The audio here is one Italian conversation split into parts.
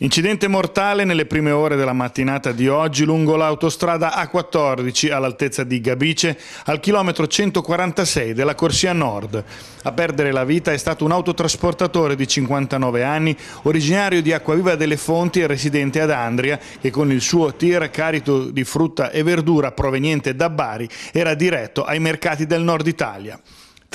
Incidente mortale nelle prime ore della mattinata di oggi lungo l'autostrada A14 all'altezza di Gabice al chilometro 146 della corsia nord. A perdere la vita è stato un autotrasportatore di 59 anni, originario di Acquaviva delle Fonti e residente ad Andria, che con il suo tir carico di frutta e verdura proveniente da Bari era diretto ai mercati del nord Italia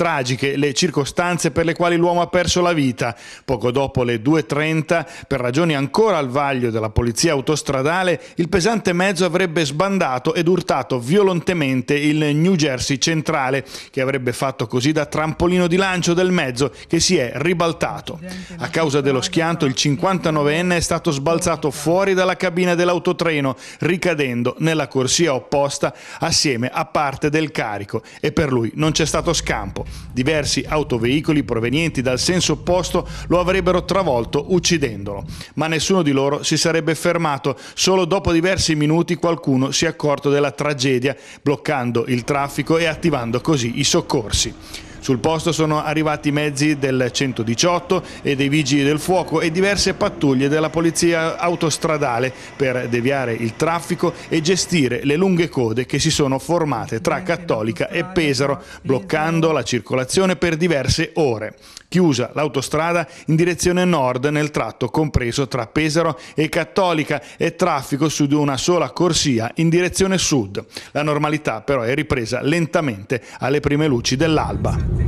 tragiche le circostanze per le quali l'uomo ha perso la vita. Poco dopo le 2.30, per ragioni ancora al vaglio della polizia autostradale, il pesante mezzo avrebbe sbandato ed urtato violentemente il New Jersey centrale, che avrebbe fatto così da trampolino di lancio del mezzo che si è ribaltato. A causa dello schianto il 59enne è stato sbalzato fuori dalla cabina dell'autotreno, ricadendo nella corsia opposta assieme a parte del carico e per lui non c'è stato scampo. Diversi autoveicoli provenienti dal senso opposto lo avrebbero travolto uccidendolo, ma nessuno di loro si sarebbe fermato. Solo dopo diversi minuti qualcuno si è accorto della tragedia, bloccando il traffico e attivando così i soccorsi. Sul posto sono arrivati mezzi del 118 e dei vigili del fuoco e diverse pattuglie della polizia autostradale per deviare il traffico e gestire le lunghe code che si sono formate tra Cattolica e Pesaro, bloccando la circolazione per diverse ore. Chiusa l'autostrada in direzione nord nel tratto compreso tra Pesaro e Cattolica e traffico su di una sola corsia in direzione sud. La normalità però è ripresa lentamente alle prime luci dell'alba.